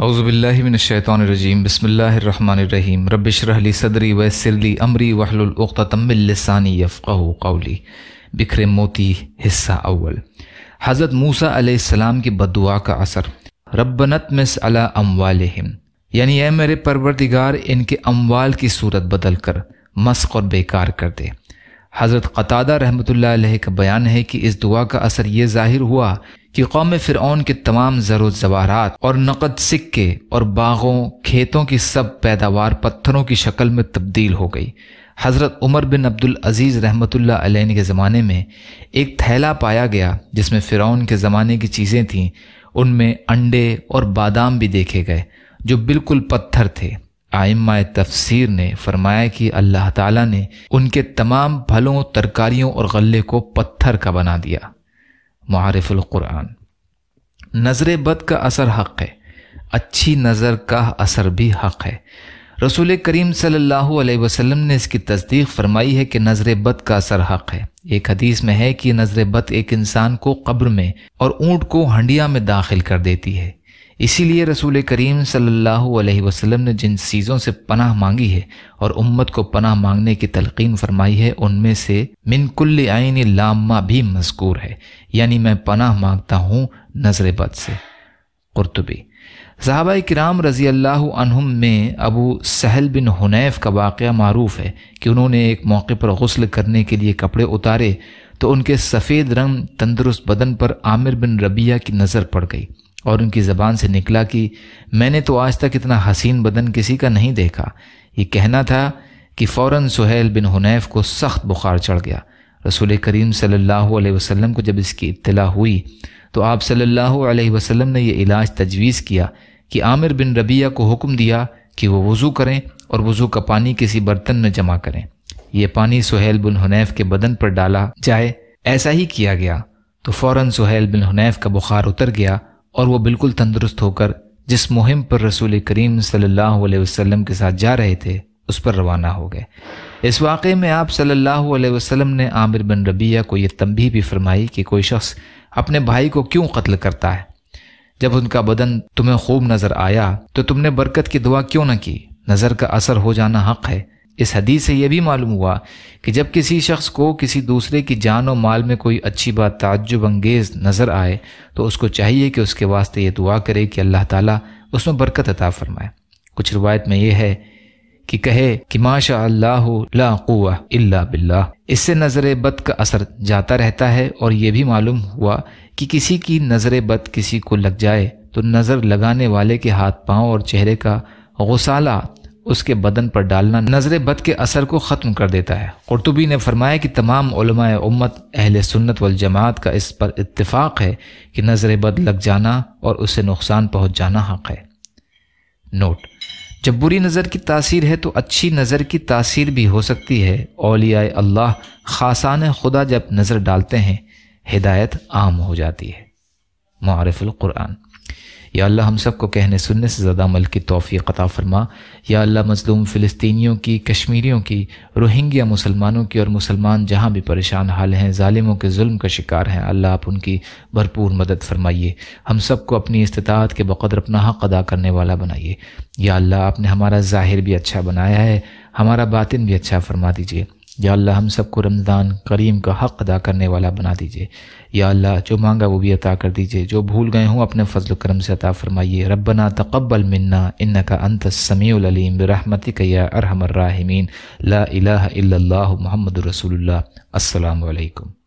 अउज़बिल्लिमिनशैतरजीम बसमीम रबिशरहली सदरी वसरली अमरी वहलतमिलसानी यफ़़ कौली बिखरे मोती हिस्सा अव्वल हज़रत मूसा आसमाम की बदुआ का असर रबनत मिस अला अमवाल यानी ए मेरे परवरदिगार इनके अमवाल की सूरत बदल कर मस्क और बेकार कर दे हज़रत कतादा रहमत का बयान है कि इस दुआ का असर ये ज़ाहिर हुआ कि कौम फ़िरौन के तमाम जरो ज़वारात और नकद सिक्के और बागों खेतों की सब पैदावार पत्थरों की शक्ल में तब्दील हो गई हज़रत उमर बिन अब्दुल अज़ीज़ रहमत अलैह के ज़माने में एक थैला पाया गया जिसमें फ़िरौन के ज़माने की चीज़ें थीं उनमें अंडे और बादाम भी देखे गए जो बिल्कुल पत्थर थे आइम्मा तफसीर ने फरमाया कि अल्लाह ताला ने उनके तमाम फलों तरकारियों और गले को पत्थर का बना दिया क़ुरान नज़र बद का असर हक़ है अच्छी नज़र का असर भी हक़ है रसूल करीम सल्लल्लाहु अलैहि वसल्लम ने इसकी तस्दीक फरमाई है कि नज़र बद का असर हक़ है एक हदीस में है कि नज़र बद एक इंसान को कब्र में और ऊँट को हंडिया में दाखिल कर देती है इसीलिए रसूल करीम सल्लल्लाहु अलैहि वसल्लम ने जिन चीज़ों से पनाह मांगी है और उम्मत को पनाह मांगने की तलकीन फरमाई है उनमें से मिनकुल्ल आइन लामा भी मजकूर है यानी मैं पनाह मांगता हूँ नजर बद से कुरतुबी साहबा कराम रज़ी अल्लाह में अबू सहल बिन हुनैफ का वाक़ मरूफ है कि उन्होंने एक मौके पर गसल करने के लिए कपड़े उतारे तो उनके सफ़ेद रंग तंदरुस्त बदन पर आमिर बिन रबिया की नज़र पड़ गई और उनकी ज़बान से निकला कि मैंने तो आज तक इतना हसीन बदन किसी का नहीं देखा ये कहना था कि फ़ौर सुहेल बिन हुनैफ को सख्त बुखार चढ़ गया रसूल करीम सल्लल्लाहु अलैहि वसल्लम को जब इसकी इब्तला हुई तो आप सल्लल्लाहु अलैहि वसल्लम ने यह इलाज तजवीज़ किया कि आमिर बिन रबिया को हुक्म दिया कि वो वज़ू करें और वज़ू का पानी किसी बर्तन में जमा करें यह पानी सुहेल बिन हुनैफ के बदन पर डाला जाए ऐसा ही किया गया तो फ़ौर सुहेल बिन हुनैफ का बुखार उतर गया और वो बिल्कुल तंदुरुस्त होकर जिस मुहिम पर रसूल करीम सल्लल्लाहु अलैहि वसल्लम के साथ जा रहे थे उस पर रवाना हो गए इस वाक़े में आप सल्लल्लाहु अलैहि वसल्लम ने आमिर बिन रबिया को ये तंबी भी फरमाई कि कोई शख्स अपने भाई को क्यों कत्ल करता है जब उनका बदन तुम्हें खूब नज़र आया तो तुमने बरकत की दुआ क्यों न की नज़र का असर हो जाना हक है इस हदीस से यह भी मालूम हुआ कि जब किसी शख्स को किसी दूसरे की जान और माल में कोई अच्छी बात ताजुब अंगेज़ नज़र आए तो उसको चाहिए कि उसके वास्ते ये दुआ करे कि अल्लाह ताला उसमें बरकत अता फरमाए कुछ रिवायत में यह है कि कहे कि माशा अल्लाह लाकुआ इल्ला बिल्ला इससे नज़र बद का असर जाता रहता है और यह भी मालूम हुआ कि किसी की नज़र बद किसी को लग जाए तो नज़र लगाने वाले के हाथ पांव और चेहरे का गुसाला उसके बदन पर डालना नजर बद के असर को ख़त्म कर देता है कुरतुबी ने फरमाया कि तमाम उम्मत अहल सुन्नत वल जमात का इस पर इतफाक़ है कि नजर बद लग जाना और उसे नुकसान पहुँच जाना हक है नोट जब बुरी नज़र की तासीर है तो अच्छी नज़र की तासीर भी हो सकती है अलिया अल्लाह खासान खुदा जब नज़र डालते हैं हिदायत आम हो जाती है कुरान या अल्लाह हम सब को कहने सुनने से ज़्यादा अमल की तोफ़ी क़ता फ़रमा या अल्लाह मज़लूम फ़लस्तियों की कश्मीरियों की रोहिंग्या मुसलमानों की और मुसलमान जहाँ भी परेशान हाल हैं ालिमों के जुल्म का शिकार हैं अल्लाह आप उनकी भरपूर मदद फरमाइए हम सबको अपनी इस्तात के बकदर अपना हक़ अदा करने वाला बनाइए या अल्लाह आपने हमारा ज़ाहिर भी अच्छा बनाया है हमारा बातिन भी अच्छा फरमा दीजिए या अल्लाह हम सबको रमज़ान करीम का हक़ अदा करने वाला बना दीजिए या अल्लाह जो मांगा वो भी अता कर दीजिए जो भूल गए हों अपने फजल करम से अता फ़रमाइए रब्बना तकबल मिन्ना इन का अंत समीम बरहमत अरहमर अरहमर्राहमीन ला इलाह इल्लल्लाहु मोहम्मद रसूलुल्लाह